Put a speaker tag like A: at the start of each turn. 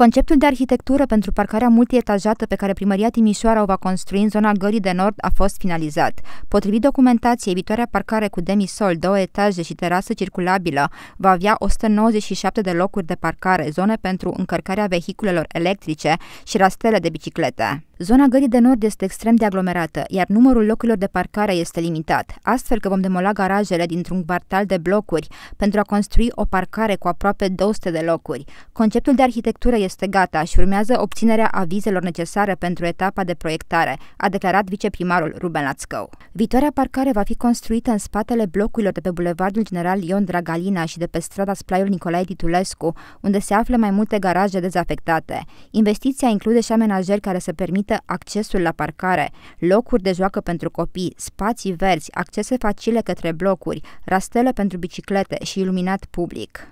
A: Conceptul de arhitectură pentru parcarea multietajată pe care primăria Timișoara o va construi în zona Gării de Nord a fost finalizat. Potrivit documentației, viitoarea parcare cu demisol, două etaje și terasă circulabilă va avea 197 de locuri de parcare, zone pentru încărcarea vehiculelor electrice și rastele de biciclete. Zona gării de nord este extrem de aglomerată, iar numărul locurilor de parcare este limitat, astfel că vom demola garajele dintr-un bartal de blocuri pentru a construi o parcare cu aproape 200 de locuri. Conceptul de arhitectură este gata și urmează obținerea avizelor necesare pentru etapa de proiectare, a declarat viceprimarul Ruben Lațcău. Viitoarea parcare va fi construită în spatele blocurilor de pe Bulevardul General Ion Dragalina și de pe strada Splaiul Nicolae Titulescu, unde se află mai multe garaje dezafectate. Investiția include și amenajări care să permit permită accesul la parcare, locuri de joacă pentru copii, spații verzi, accese facile către blocuri, rastele pentru biciclete și iluminat public.